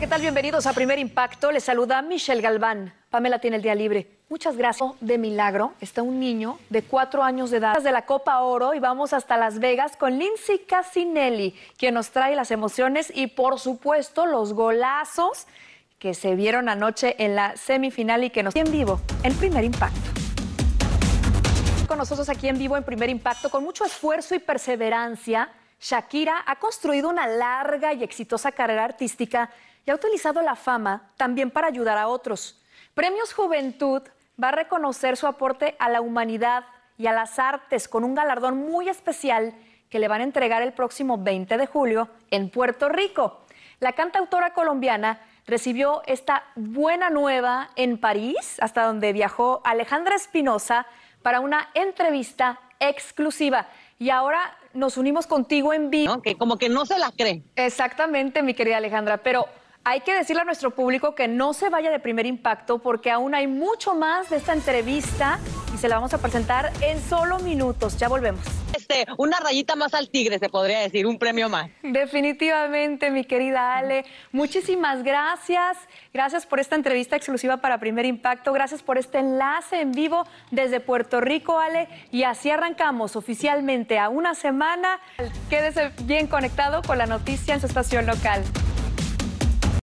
¿qué tal? Bienvenidos a Primer Impacto. Les saluda Michelle Galván. Pamela tiene el día libre. Muchas gracias. De milagro está un niño de cuatro años de edad de la Copa Oro y vamos hasta Las Vegas con Lindsay Casinelli, quien nos trae las emociones y por supuesto los golazos que se vieron anoche en la semifinal y que nos en vivo en Primer Impacto con nosotros aquí en vivo en Primer Impacto, con mucho esfuerzo y perseverancia, Shakira ha construido una larga y exitosa carrera artística y ha utilizado la fama también para ayudar a otros. Premios Juventud va a reconocer su aporte a la humanidad y a las artes con un galardón muy especial que le van a entregar el próximo 20 de julio en Puerto Rico. La cantautora colombiana recibió esta buena nueva en París, hasta donde viajó Alejandra Espinosa para una entrevista exclusiva. Y ahora nos unimos contigo en vivo. como que no se la cree. Exactamente, mi querida Alejandra, pero... Hay que decirle a nuestro público que no se vaya de primer impacto porque aún hay mucho más de esta entrevista y se la vamos a presentar en solo minutos. Ya volvemos. Este, una rayita más al tigre, se podría decir, un premio más. Definitivamente, mi querida Ale. Muchísimas gracias. Gracias por esta entrevista exclusiva para Primer Impacto. Gracias por este enlace en vivo desde Puerto Rico, Ale. Y así arrancamos oficialmente a una semana. Quédese bien conectado con la noticia en su estación local.